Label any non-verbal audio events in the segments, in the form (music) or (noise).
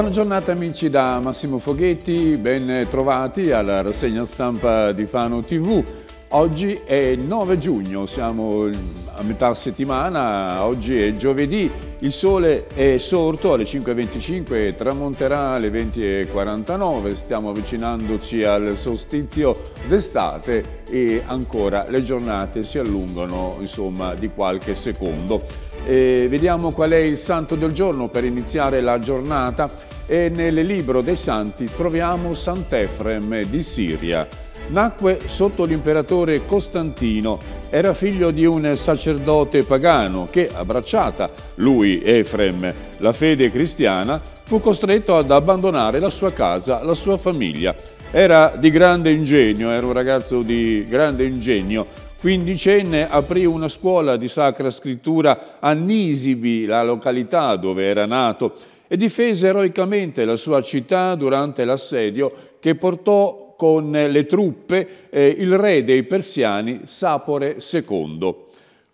Buona giornata amici da Massimo Foghetti, ben trovati alla rassegna stampa di Fano TV. Oggi è 9 giugno, siamo a metà settimana, oggi è giovedì, il sole è sorto alle 5.25 e tramonterà alle 20.49, stiamo avvicinandoci al solstizio d'estate e ancora le giornate si allungano insomma, di qualche secondo. E vediamo qual è il santo del giorno per iniziare la giornata e nel Libro dei Santi troviamo Sant'Efrem di Siria. Nacque sotto l'imperatore Costantino, era figlio di un sacerdote pagano che, abbracciata lui, Efrem, la fede cristiana, fu costretto ad abbandonare la sua casa, la sua famiglia. Era di grande ingegno, era un ragazzo di grande ingegno, quindicenne aprì una scuola di sacra scrittura a Nisibi, la località dove era nato, e difese eroicamente la sua città durante l'assedio che portò con le truppe eh, il re dei persiani Sapore II.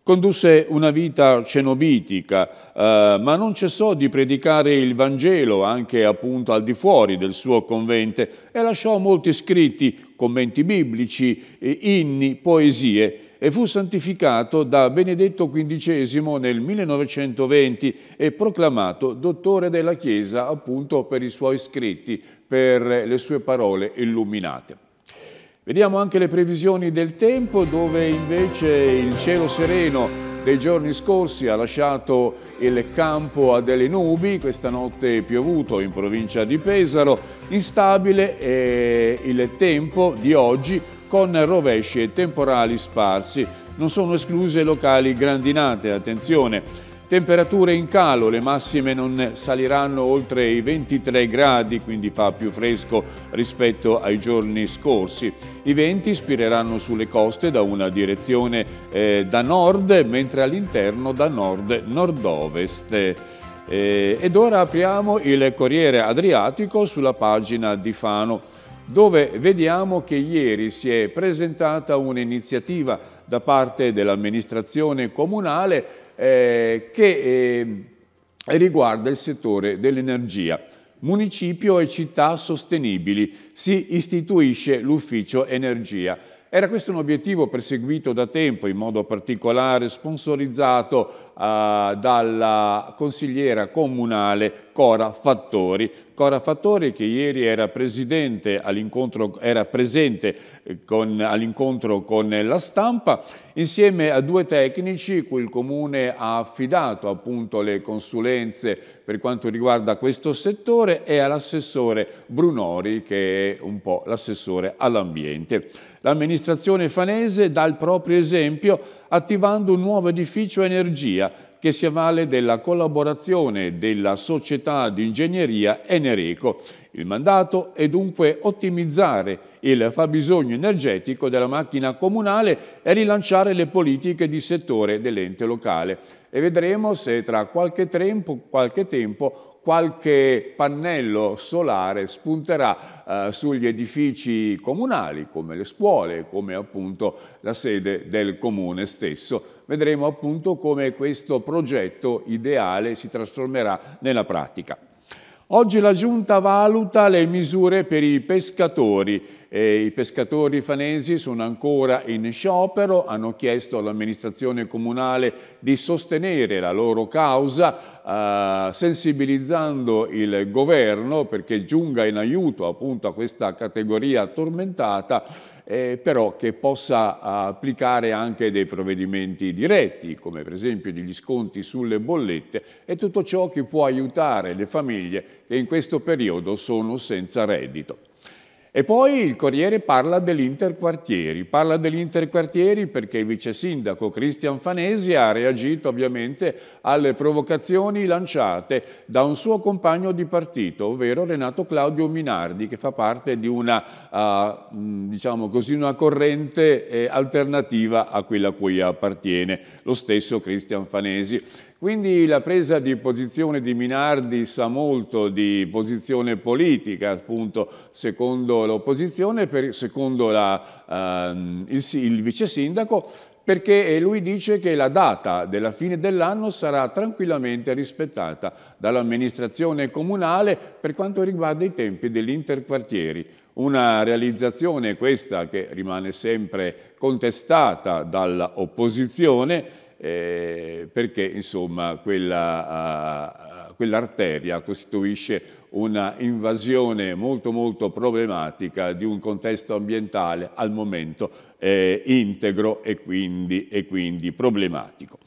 Condusse una vita cenobitica, eh, ma non cessò di predicare il Vangelo anche appunto al di fuori del suo convento e lasciò molti scritti, commenti biblici, eh, inni, poesie e fu santificato da Benedetto XV nel 1920 e proclamato dottore della Chiesa appunto per i suoi scritti, per le sue parole illuminate. Vediamo anche le previsioni del tempo dove invece il cielo sereno dei giorni scorsi ha lasciato il campo a delle nubi, questa notte è piovuto in provincia di Pesaro, instabile è il tempo di oggi con rovesci e temporali sparsi. Non sono escluse locali grandinate, attenzione. Temperature in calo, le massime non saliranno oltre i 23 gradi, quindi fa più fresco rispetto ai giorni scorsi. I venti spireranno sulle coste da una direzione eh, da nord, mentre all'interno da nord-nord-ovest. Eh, ed ora apriamo il Corriere Adriatico sulla pagina di Fano dove vediamo che ieri si è presentata un'iniziativa da parte dell'amministrazione comunale eh, che eh, riguarda il settore dell'energia. Municipio e città sostenibili si istituisce l'ufficio energia. Era questo un obiettivo perseguito da tempo, in modo particolare sponsorizzato eh, dalla consigliera comunale Cora Fattori. Cora Fattori che ieri era, era presente eh, all'incontro con la stampa insieme a due tecnici cui il Comune ha affidato appunto le consulenze per quanto riguarda questo settore e all'assessore Brunori che è un po' l'assessore all'ambiente. L'amministrazione fanese dà il proprio esempio attivando un nuovo edificio energia che si avvale della collaborazione della società di ingegneria Enereco. Il mandato è dunque ottimizzare il fabbisogno energetico della macchina comunale e rilanciare le politiche di settore dell'ente locale. E vedremo se tra qualche tempo, qualche tempo qualche pannello solare spunterà eh, sugli edifici comunali, come le scuole, come appunto la sede del comune stesso. Vedremo appunto come questo progetto ideale si trasformerà nella pratica. Oggi la Giunta valuta le misure per i pescatori e I pescatori fanesi sono ancora in sciopero, hanno chiesto all'amministrazione comunale di sostenere la loro causa, eh, sensibilizzando il governo perché giunga in aiuto appunto a questa categoria tormentata, eh, però che possa eh, applicare anche dei provvedimenti diretti, come per esempio degli sconti sulle bollette e tutto ciò che può aiutare le famiglie che in questo periodo sono senza reddito. E poi il Corriere parla dell'interquartieri, parla dell'interquartieri perché il vice sindaco Cristian Fanesi ha reagito ovviamente alle provocazioni lanciate da un suo compagno di partito, ovvero Renato Claudio Minardi, che fa parte di una, uh, diciamo così, una corrente eh, alternativa a quella a cui appartiene lo stesso Cristian Fanesi. Quindi la presa di posizione di Minardi sa molto di posizione politica, appunto, secondo l'opposizione, secondo la, ehm, il, il vice sindaco, perché lui dice che la data della fine dell'anno sarà tranquillamente rispettata dall'amministrazione comunale per quanto riguarda i tempi degli interquartieri. Una realizzazione questa che rimane sempre contestata dall'opposizione eh, perché insomma quella, uh, quell'arteria costituisce una invasione molto molto problematica di un contesto ambientale al momento eh, integro e quindi, e quindi problematico.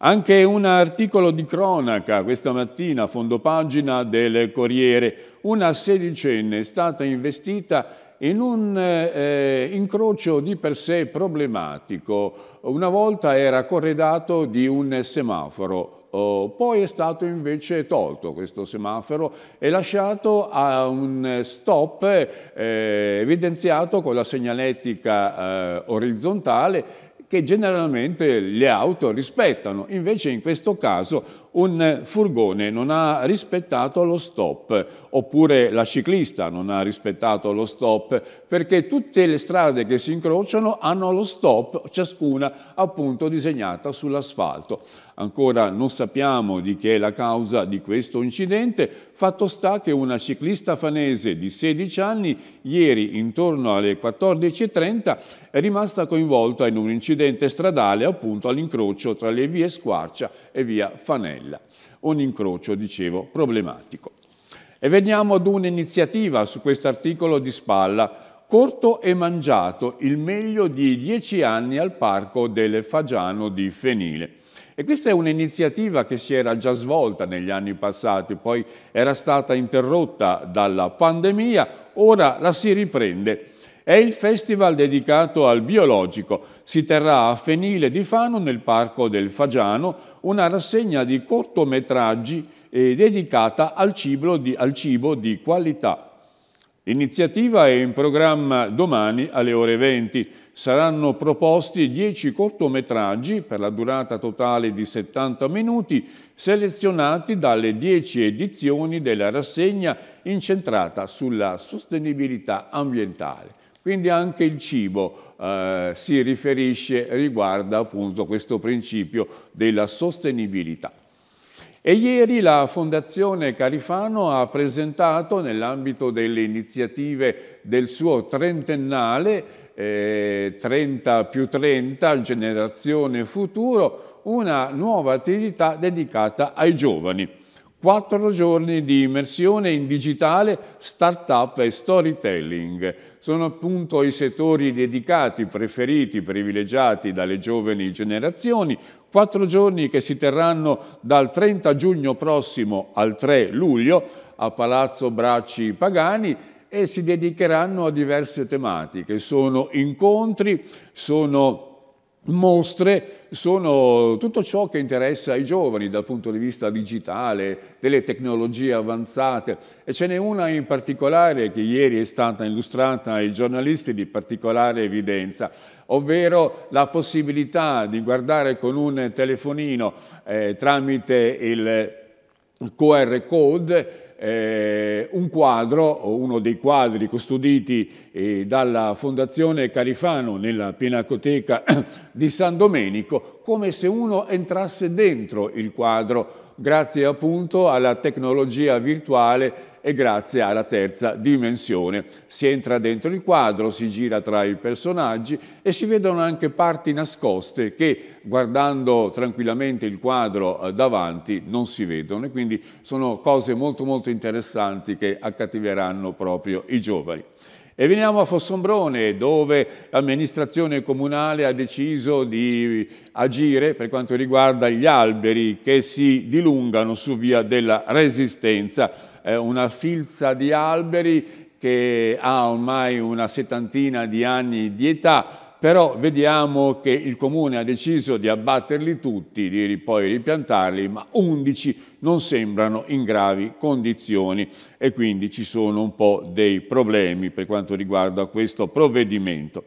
Anche un articolo di cronaca questa mattina, fondo pagina del Corriere, una sedicenne è stata investita in un eh, incrocio di per sé problematico. Una volta era corredato di un semaforo, Oh, poi è stato invece tolto questo semaforo e lasciato a un stop eh, evidenziato con la segnalettica eh, orizzontale che generalmente le auto rispettano. Invece in questo caso un furgone non ha rispettato lo stop oppure la ciclista non ha rispettato lo stop perché tutte le strade che si incrociano hanno lo stop, ciascuna appunto disegnata sull'asfalto. Ancora non sappiamo di chi è la causa di questo incidente, fatto sta che una ciclista fanese di 16 anni ieri intorno alle 14.30 è rimasta coinvolta in un incidente stradale appunto all'incrocio tra le vie Squarcia e via Fanese. Pamella. Un incrocio, dicevo, problematico. E veniamo ad un'iniziativa su questo articolo di spalla. Corto e mangiato il meglio di dieci anni al parco del Fagiano di Fenile. E questa è un'iniziativa che si era già svolta negli anni passati, poi era stata interrotta dalla pandemia, ora la si riprende è il festival dedicato al biologico. Si terrà a Fenile di Fano, nel Parco del Fagiano, una rassegna di cortometraggi eh, dedicata al cibo, di, al cibo di qualità. L'iniziativa è in programma domani alle ore 20. Saranno proposti 10 cortometraggi per la durata totale di 70 minuti, selezionati dalle 10 edizioni della rassegna incentrata sulla sostenibilità ambientale. Quindi anche il cibo eh, si riferisce, riguarda appunto questo principio della sostenibilità. E ieri la Fondazione Carifano ha presentato nell'ambito delle iniziative del suo trentennale eh, 30 più 30, Generazione Futuro, una nuova attività dedicata ai giovani Quattro giorni di immersione in digitale, startup e storytelling. Sono appunto i settori dedicati, preferiti, privilegiati dalle giovani generazioni. Quattro giorni che si terranno dal 30 giugno prossimo al 3 luglio a Palazzo Bracci Pagani e si dedicheranno a diverse tematiche. Sono incontri, sono mostre sono tutto ciò che interessa i giovani dal punto di vista digitale, delle tecnologie avanzate e ce n'è una in particolare che ieri è stata illustrata ai giornalisti di particolare evidenza, ovvero la possibilità di guardare con un telefonino eh, tramite il QR code eh, un quadro, uno dei quadri custoditi eh, dalla Fondazione Carifano nella Pinacoteca di San Domenico, come se uno entrasse dentro il quadro, grazie appunto alla tecnologia virtuale e grazie alla terza dimensione. Si entra dentro il quadro, si gira tra i personaggi e si vedono anche parti nascoste che guardando tranquillamente il quadro eh, davanti non si vedono e quindi sono cose molto molto interessanti che accattiveranno proprio i giovani. E veniamo a Fossombrone, dove l'amministrazione comunale ha deciso di agire per quanto riguarda gli alberi che si dilungano su via della Resistenza. È una filza di alberi che ha ormai una settantina di anni di età, però vediamo che il comune ha deciso di abbatterli tutti, di poi ripiantarli, ma 11 non sembrano in gravi condizioni e quindi ci sono un po' dei problemi per quanto riguarda questo provvedimento.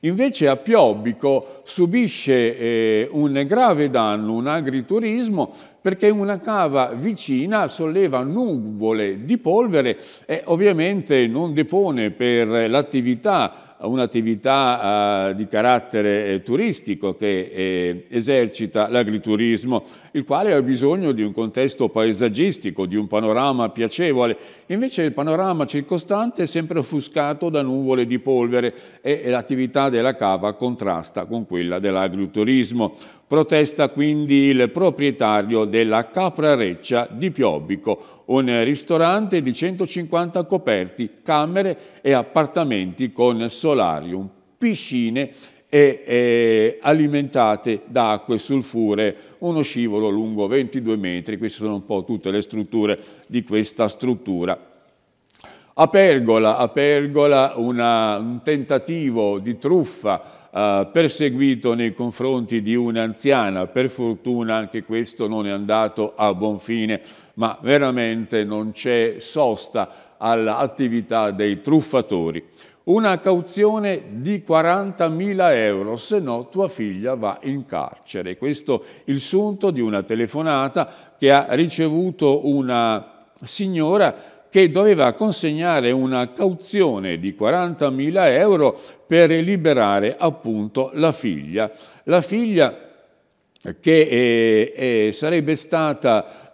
Invece a Piobbico subisce eh, un grave danno un agriturismo perché una cava vicina solleva nuvole di polvere e ovviamente non depone per l'attività un'attività eh, di carattere eh, turistico che eh, esercita l'agriturismo, il quale ha bisogno di un contesto paesaggistico, di un panorama piacevole. Invece il panorama circostante è sempre offuscato da nuvole di polvere e l'attività della cava contrasta con quella dell'agriturismo. Protesta quindi il proprietario della Capra Reccia di Piobbico, un ristorante di 150 coperti, camere e appartamenti con solarium, piscine e, e alimentate da acque sulfure, uno scivolo lungo 22 metri, queste sono un po' tutte le strutture di questa struttura. A Pergola, a Pergola una, un tentativo di truffa eh, perseguito nei confronti di un'anziana, per fortuna anche questo non è andato a buon fine ma veramente non c'è sosta all'attività dei truffatori. Una cauzione di 40.000 euro, se no tua figlia va in carcere. Questo è il sunto di una telefonata che ha ricevuto una signora che doveva consegnare una cauzione di 40.000 euro per liberare appunto la figlia. La figlia che eh, eh, sarebbe stata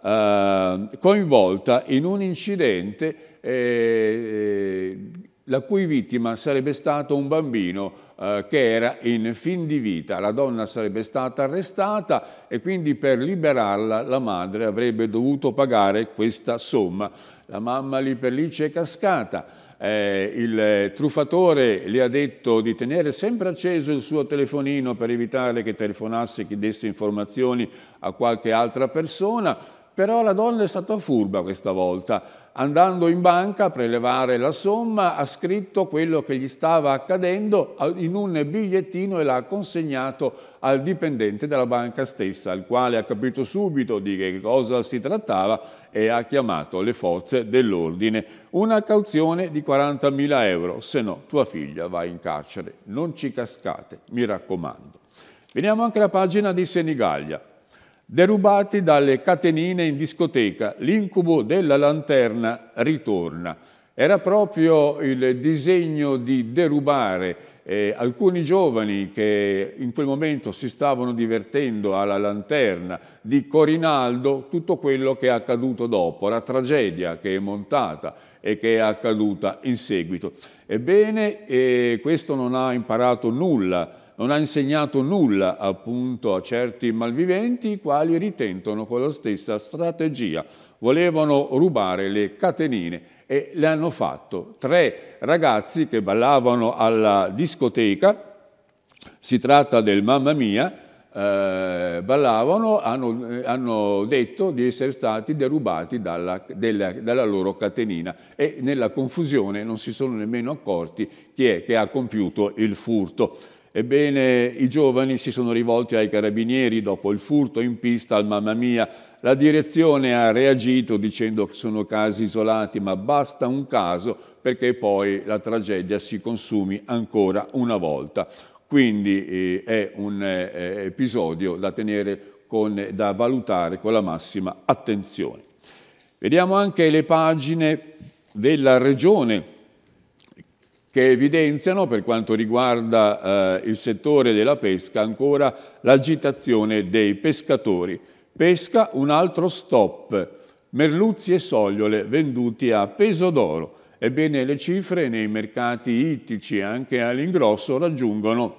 eh, coinvolta in un incidente eh, eh, la cui vittima sarebbe stato un bambino eh, che era in fin di vita. La donna sarebbe stata arrestata e quindi per liberarla la madre avrebbe dovuto pagare questa somma. La mamma lì per lì c'è cascata eh, il truffatore le ha detto di tenere sempre acceso il suo telefonino per evitare che telefonasse, che desse informazioni a qualche altra persona, però la donna è stata furba questa volta. Andando in banca a prelevare la somma, ha scritto quello che gli stava accadendo in un bigliettino e l'ha consegnato al dipendente della banca stessa, il quale ha capito subito di che cosa si trattava e ha chiamato le forze dell'ordine. Una cauzione di 40.000 euro, se no tua figlia va in carcere. Non ci cascate, mi raccomando. Veniamo anche alla pagina di Senigallia. Derubati dalle catenine in discoteca, l'incubo della lanterna ritorna. Era proprio il disegno di derubare eh, alcuni giovani che in quel momento si stavano divertendo alla lanterna di Corinaldo tutto quello che è accaduto dopo, la tragedia che è montata e che è accaduta in seguito. Ebbene, eh, questo non ha imparato nulla, non ha insegnato nulla appunto a certi malviventi i quali ritentano con la stessa strategia. Volevano rubare le catenine e le hanno fatto. Tre ragazzi che ballavano alla discoteca, si tratta del Mamma Mia, eh, ballavano hanno, hanno, detto di essere stati derubati dalla, della, dalla, loro catenina e nella confusione non si sono nemmeno accorti chi è che ha compiuto il furto. Ebbene, i giovani si sono rivolti ai carabinieri dopo il furto in pista al Mamma Mia. La direzione ha reagito dicendo che sono casi isolati, ma basta un caso perché poi la tragedia si consumi ancora una volta. Quindi eh, è un eh, eh episodio da, tenere con, eh, da valutare con la massima attenzione. Vediamo anche le pagine della regione che evidenziano per quanto riguarda eh, il settore della pesca ancora l'agitazione dei pescatori. Pesca un altro stop, merluzzi e sogliole venduti a peso d'oro. Ebbene, le cifre nei mercati ittici, anche all'ingrosso, raggiungono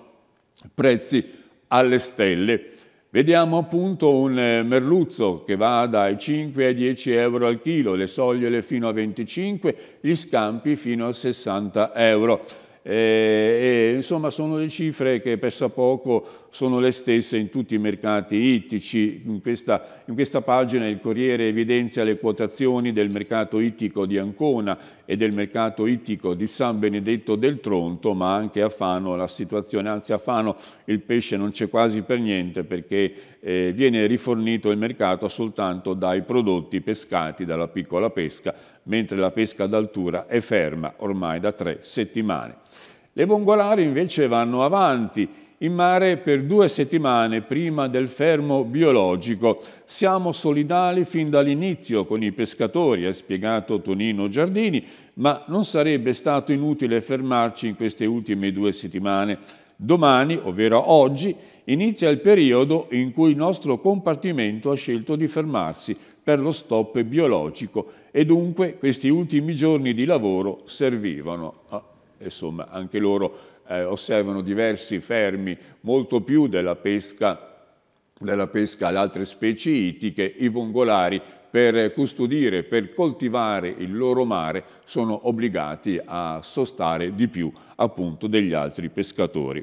prezzi alle stelle. Vediamo appunto un eh, merluzzo che va dai 5 ai 10 euro al chilo, le sogliole fino a 25, gli scampi fino a 60 euro. E, eh, e, insomma sono le cifre che per poco sono le stesse in tutti i mercati ittici. In questa, in questa pagina il Corriere evidenzia le quotazioni del mercato ittico di Ancona e del mercato ittico di San Benedetto del Tronto, ma anche a Fano la situazione, anzi a Fano il pesce non c'è quasi per niente perché eh, viene rifornito il mercato soltanto dai prodotti pescati dalla piccola pesca, mentre la pesca d'altura è ferma ormai da tre settimane. Le vongolari invece vanno avanti in mare per due settimane prima del fermo biologico. Siamo solidali fin dall'inizio con i pescatori, ha spiegato Tonino Giardini, ma non sarebbe stato inutile fermarci in queste ultime due settimane. Domani, ovvero oggi, inizia il periodo in cui il nostro compartimento ha scelto di fermarsi per lo stop biologico e dunque questi ultimi giorni di lavoro servivano, a, ah, insomma, anche loro eh, osservano diversi fermi, molto più della pesca della pesca ad altre specie ittiche, i vongolari per custodire, per coltivare il loro mare, sono obbligati a sostare di più appunto degli altri pescatori.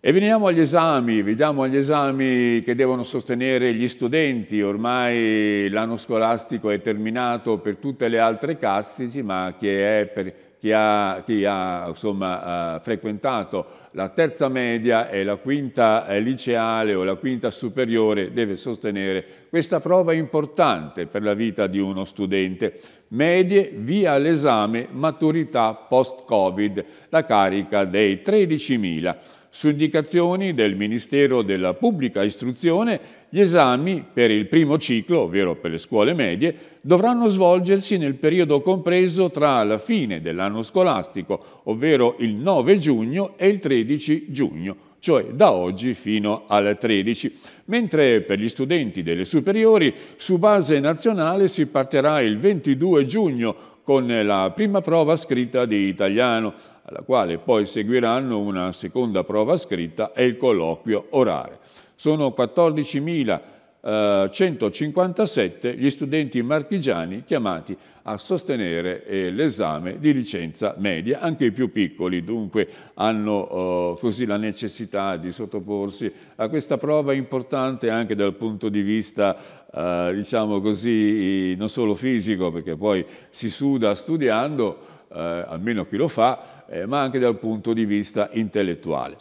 E veniamo agli esami, vediamo agli esami che devono sostenere gli studenti, ormai l'anno scolastico è terminato per tutte le altre castici, ma che è per chi ha, chi ha insomma, eh, frequentato la terza media e la quinta eh, liceale o la quinta superiore deve sostenere questa prova importante per la vita di uno studente. Medie via l'esame maturità post-Covid, la carica dei 13.000 su indicazioni del Ministero della Pubblica Istruzione, gli esami per il primo ciclo, ovvero per le scuole medie, dovranno svolgersi nel periodo compreso tra la fine dell'anno scolastico, ovvero il 9 giugno e il 13 giugno, cioè da oggi fino al 13, mentre per gli studenti delle superiori su base nazionale si partirà il 22 giugno con la prima prova scritta di italiano, alla quale poi seguiranno una seconda prova scritta e il colloquio orale. Sono 14.000 eh, 157 gli studenti marchigiani chiamati a sostenere eh, l'esame di licenza media, anche i più piccoli dunque hanno eh, così la necessità di sottoporsi a questa prova importante anche dal punto di vista eh, diciamo così non solo fisico perché poi si suda studiando eh, almeno chi lo fa eh, ma anche dal punto di vista intellettuale.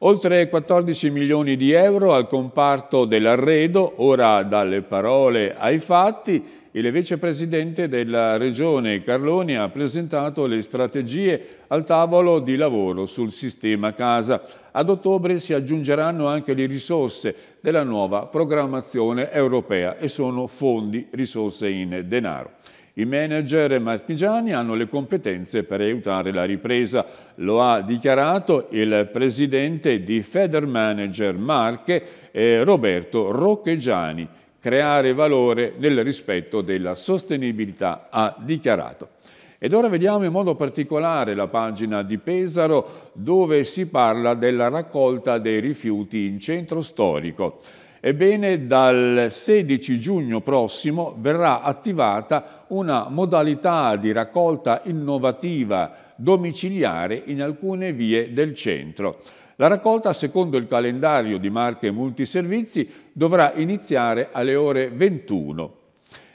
Oltre 14 milioni di euro al comparto dell'arredo, ora dalle parole ai fatti, il vicepresidente della Regione Carloni ha presentato le strategie al tavolo di lavoro sul sistema casa. Ad ottobre si aggiungeranno anche le risorse della nuova programmazione europea e sono fondi, risorse in denaro. I manager marchigiani hanno le competenze per aiutare la ripresa, lo ha dichiarato il presidente di Federmanager Marche, eh, Roberto Rocchegiani. Creare valore nel rispetto della sostenibilità, ha dichiarato. Ed ora vediamo in modo particolare la pagina di Pesaro dove si parla della raccolta dei rifiuti in centro storico. Ebbene, dal 16 giugno prossimo verrà attivata una modalità di raccolta innovativa domiciliare in alcune vie del centro. La raccolta, secondo il calendario di Marche Multiservizi, dovrà iniziare alle ore 21.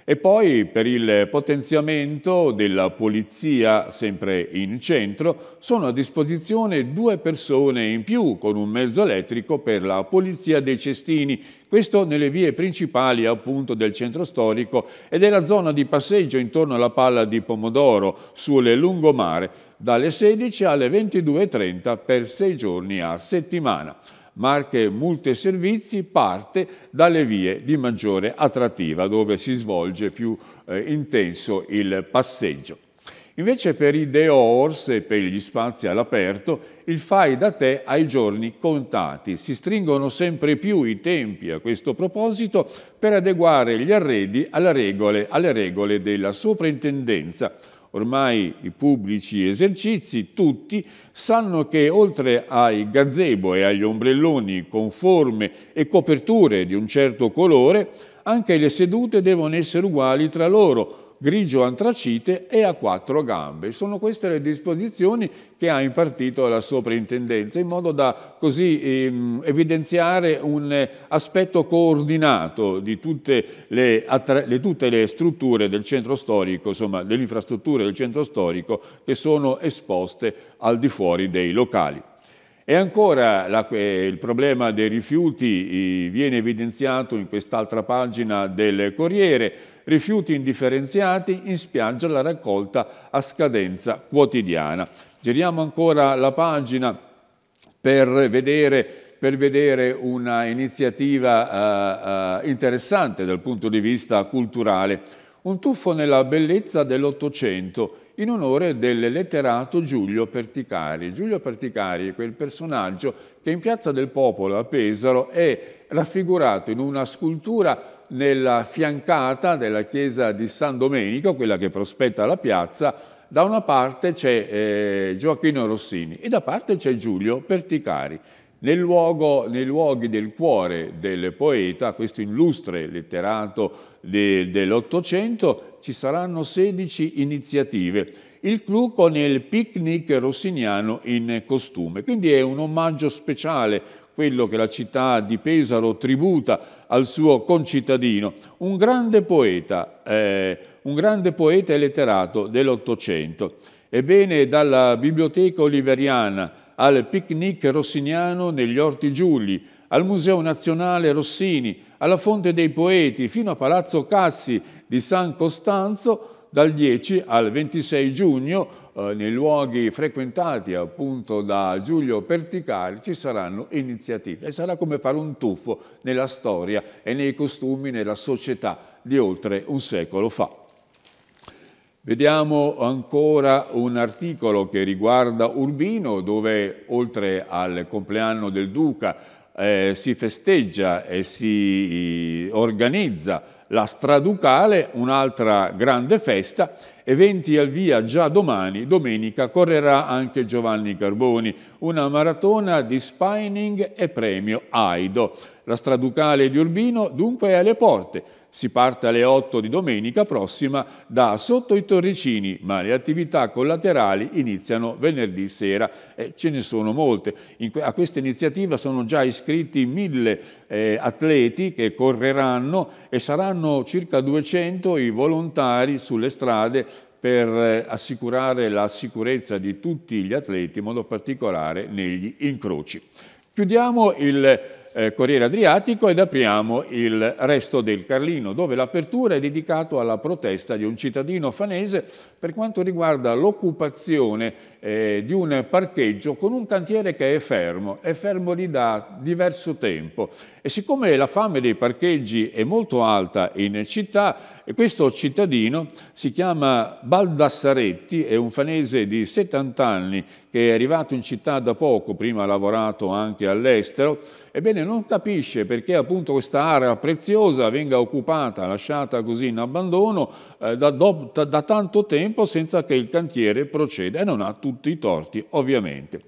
E poi per il potenziamento della polizia, sempre in centro, sono a disposizione due persone in più con un mezzo elettrico per la polizia dei cestini, questo nelle vie principali appunto del centro storico e della zona di passeggio intorno alla palla di Pomodoro, sulle lungomare, dalle 16 alle 22.30 per sei giorni a settimana. Marche Multe Servizi parte dalle vie di maggiore attrattiva dove si svolge più eh, intenso il passeggio. Invece per i dehors e per gli spazi all'aperto, il fai da te ha i giorni contati. Si stringono sempre più i tempi a questo proposito per adeguare gli arredi alle regole, alle regole della soprintendenza ormai i pubblici esercizi, tutti sanno che oltre ai gazebo e agli ombrelloni con forme e coperture di un certo colore, anche le sedute devono essere uguali tra loro, grigio antracite e a quattro gambe. Sono queste le disposizioni che ha impartito la soprintendenza in modo da così ehm, evidenziare un aspetto coordinato di tutte le, le, tutte le strutture del centro storico, insomma delle infrastrutture del centro storico che sono esposte al di fuori dei locali. E ancora la, eh, il problema dei rifiuti viene evidenziato in quest'altra pagina del Corriere, rifiuti indifferenziati, in spiaggia la raccolta a scadenza quotidiana. Giriamo ancora la pagina per vedere, per vedere una iniziativa eh, eh interessante dal punto di vista culturale. Un tuffo nella bellezza dell'Ottocento, in onore del letterato Giulio Perticari. Giulio Perticari è quel personaggio che in Piazza del Popolo a Pesaro è raffigurato in una scultura nella fiancata della chiesa di San Domenico, quella che prospetta la piazza, da una parte c'è eh, Gioacchino Rossini e da parte c'è Giulio Perticari. Nel luogo, nei luoghi del cuore del poeta, questo illustre letterato de, dell'Ottocento, ci saranno 16 iniziative. Il clou con il picnic rossiniano in costume. Quindi è un omaggio speciale quello che la città di Pesaro tributa al suo concittadino, un grande poeta, eh, un grande poeta e letterato dell'Ottocento. Ebbene, dalla Biblioteca Oliveriana al picnic rossiniano negli Orti Giuli, al Museo Nazionale Rossini, alla Fonte dei Poeti, fino a Palazzo Cassi di San Costanzo, dal 10 al 26 giugno, eh, nei luoghi frequentati appunto da Giulio Perticari, ci saranno iniziative. E sarà come fare un tuffo nella storia e nei costumi, nella società di oltre un secolo fa. Vediamo ancora un articolo che riguarda Urbino, dove oltre al compleanno del Duca eh, si festeggia e si eh, organizza la Straducale, un'altra grande festa, eventi al via già domani, domenica correrà anche Giovanni Carboni, una maratona di spining e premio Aido. La Straducale di Urbino dunque è alle porte, si parte alle 8 di domenica prossima da Sotto i Torricini, ma le attività collaterali iniziano venerdì sera e ce ne sono molte. a questa iniziativa sono già iscritti mille eh, atleti che correranno e saranno circa 200 i volontari sulle strade per eh, assicurare la sicurezza di tutti gli atleti, in modo particolare negli incroci. Chiudiamo il eh, Corriere Adriatico ed apriamo il resto del Carlino, dove l'apertura è dedicata alla protesta di un cittadino fanese per quanto riguarda l'occupazione eh, di un parcheggio con un cantiere che è fermo, è fermo lì da diverso tempo e siccome la fame dei parcheggi è molto alta in città, questo cittadino si chiama Baldassaretti, è un fanese di 70 anni che è arrivato in città da poco, prima ha lavorato anche all'estero, ebbene non capisce perché appunto questa area preziosa venga occupata, lasciata così in abbandono eh, da, da, da tanto tempo senza che il cantiere proceda e non ha tutto tutti i torti ovviamente.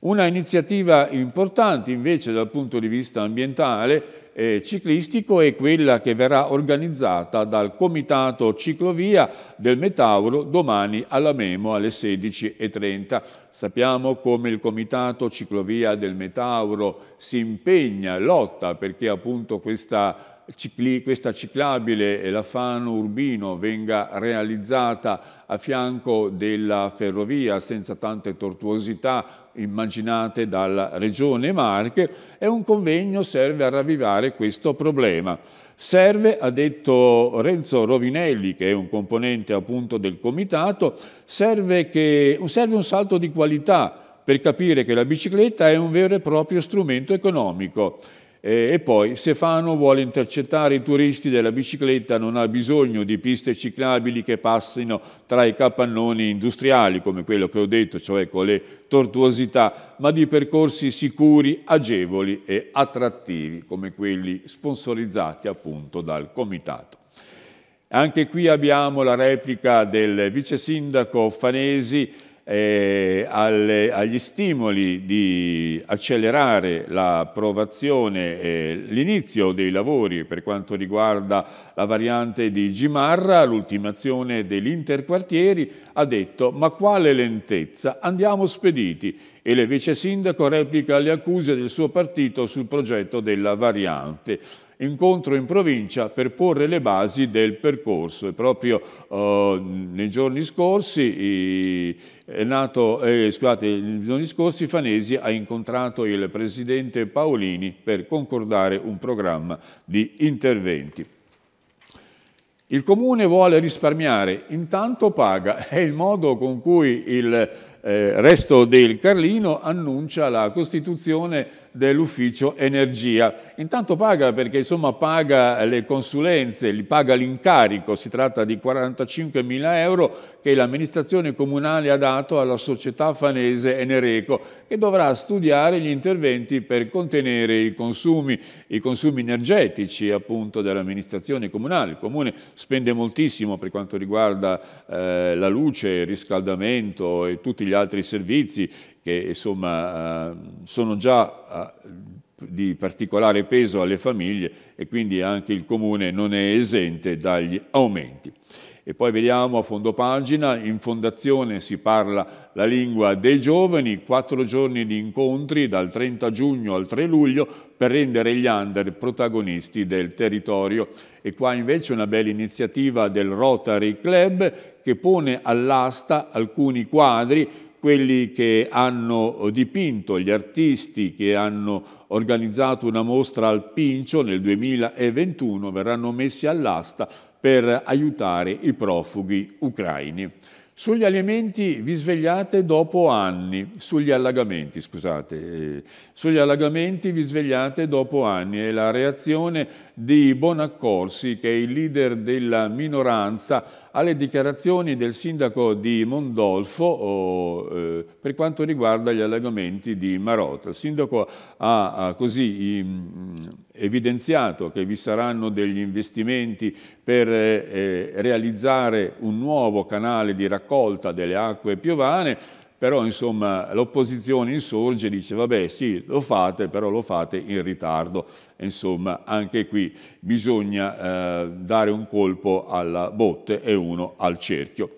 Una iniziativa importante invece dal punto di vista ambientale e ciclistico è quella che verrà organizzata dal Comitato Ciclovia del Metauro domani alla Memo alle 16.30. Sappiamo come il Comitato Ciclovia del Metauro si impegna, lotta perché appunto questa cicli, questa ciclabile e la Fano Urbino venga realizzata a fianco della ferrovia senza tante tortuosità immaginate dalla Regione Marche e un convegno serve a ravvivare questo problema. Serve, ha detto Renzo Rovinelli, che è un componente appunto del comitato, serve, che, serve un salto di qualità per capire che la bicicletta è un vero e proprio strumento economico e, poi Stefano vuole intercettare i turisti della bicicletta, non ha bisogno di piste ciclabili che passino tra i capannoni industriali, come quello che ho detto, cioè con le tortuosità, ma di percorsi sicuri, agevoli e attrattivi, come quelli sponsorizzati appunto dal Comitato. Anche qui abbiamo la replica del vice sindaco Fanesi eh, alle, agli stimoli di accelerare l'approvazione e l'inizio dei lavori per quanto riguarda la variante di Gimarra, l'ultimazione degli interquartieri, ha detto ma quale lentezza, andiamo spediti e le vice sindaco replica le accuse del suo partito sul progetto della variante incontro in provincia per porre le basi del percorso. E proprio eh, nei giorni scorsi, eh, nato, eh, scusate, nei giorni scorsi Fanesi ha incontrato il presidente Paolini per concordare un programma di interventi. Il comune vuole risparmiare, intanto paga, (laughs) è il modo con cui il eh, resto del Carlino annuncia la costituzione dell'ufficio energia. Intanto paga perché insomma paga le consulenze, paga l'incarico, si tratta di 45 mila euro che l'amministrazione comunale ha dato alla società fanese Enereco che dovrà studiare gli interventi per contenere i consumi, i consumi energetici appunto dell'amministrazione comunale. Il comune spende moltissimo per quanto riguarda eh, la luce, il riscaldamento e tutti gli altri servizi, che insomma, eh, sono già eh, di particolare peso alle famiglie e quindi anche il Comune non è esente dagli aumenti. E poi vediamo a fondo pagina, in fondazione si parla la lingua dei giovani, quattro giorni di incontri dal 30 giugno al 3 luglio per rendere gli under protagonisti del territorio. E qua invece una bella iniziativa del Rotary Club che pone all'asta alcuni quadri quelli che hanno dipinto, gli artisti che hanno organizzato una mostra al Pincio nel 2021 verranno messi all'asta per aiutare i profughi ucraini. Sugli alimenti vi svegliate dopo anni, sugli allagamenti, scusate, eh, sugli allagamenti vi svegliate dopo anni e la reazione di Bonaccorsi, che è il leader della minoranza, alle dichiarazioni del sindaco di Mondolfo o, eh, per quanto riguarda gli allagamenti di Marotta. Il sindaco ha, ha così mh, evidenziato che vi saranno degli investimenti per eh, eh, realizzare un nuovo canale di raccolta delle acque piovane però insomma l'opposizione insorge e dice vabbè sì lo fate però lo fate in ritardo insomma anche qui bisogna eh, dare un colpo alla botte e uno al cerchio.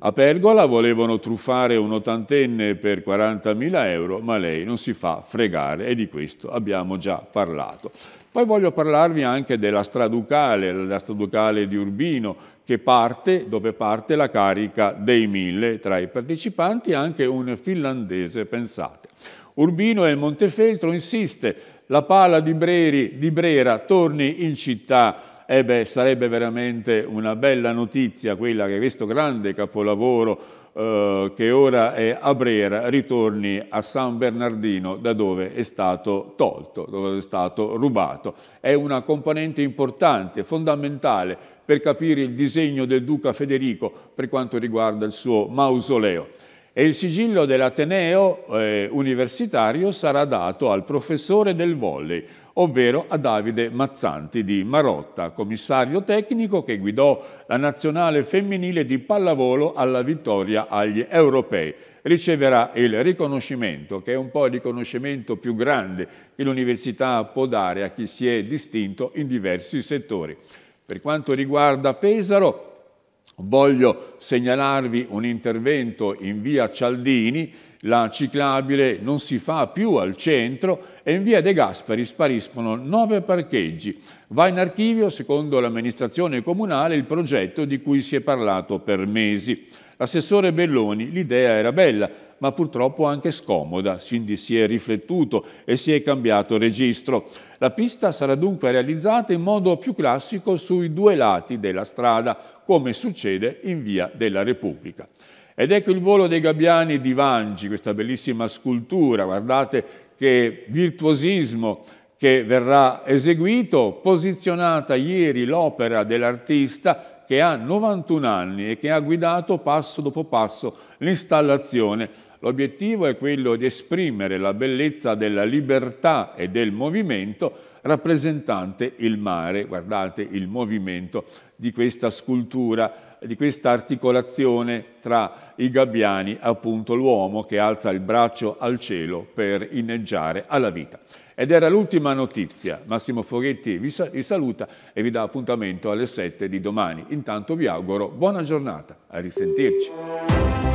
A Pergola volevano truffare un ottantenne per 40.000 euro, ma lei non si fa fregare e di questo abbiamo già parlato. Poi voglio parlarvi anche della Straducale, la Straducale di Urbino, che parte, dove parte la carica dei mille, tra i partecipanti anche un finlandese, pensate. Urbino e Montefeltro insiste, la pala di, Breri, di Brera torni in città eh beh, sarebbe veramente una bella notizia quella che questo grande capolavoro eh, che ora è a Brera, ritorni a San Bernardino da dove è stato tolto, dove è stato rubato. È una componente importante, fondamentale per capire il disegno del duca Federico per quanto riguarda il suo mausoleo. E il sigillo dell'Ateneo eh, universitario sarà dato al professore del volley, ovvero a Davide Mazzanti di Marotta, commissario tecnico che guidò la nazionale femminile di pallavolo alla vittoria agli europei. Riceverà il riconoscimento, che è un po' il riconoscimento più grande che l'università può dare a chi si è distinto in diversi settori. Per quanto riguarda Pesaro, voglio segnalarvi un intervento in via Cialdini la ciclabile non si fa più al centro e in via De Gasperi spariscono nove parcheggi. Va in archivio, secondo l'amministrazione comunale, il progetto di cui si è parlato per mesi. L'assessore Belloni, l'idea era bella, ma purtroppo anche scomoda, quindi si è riflettuto e si è cambiato registro. La pista sarà dunque realizzata in modo più classico sui due lati della strada, come succede in Via della Repubblica. Ed ecco il volo dei gabbiani di Vangi, questa bellissima scultura, guardate che virtuosismo che verrà eseguito, posizionata ieri l'opera dell'artista che ha 91 anni e che ha guidato passo dopo passo l'installazione. L'obiettivo è quello di esprimere la bellezza della libertà e del movimento rappresentante il mare, guardate il movimento di questa scultura di questa articolazione tra i gabbiani, appunto l'uomo che alza il braccio al cielo per inneggiare alla vita. Ed era l'ultima notizia. Massimo Foghetti vi saluta e vi dà appuntamento alle 7 di domani. Intanto vi auguro buona giornata. A risentirci.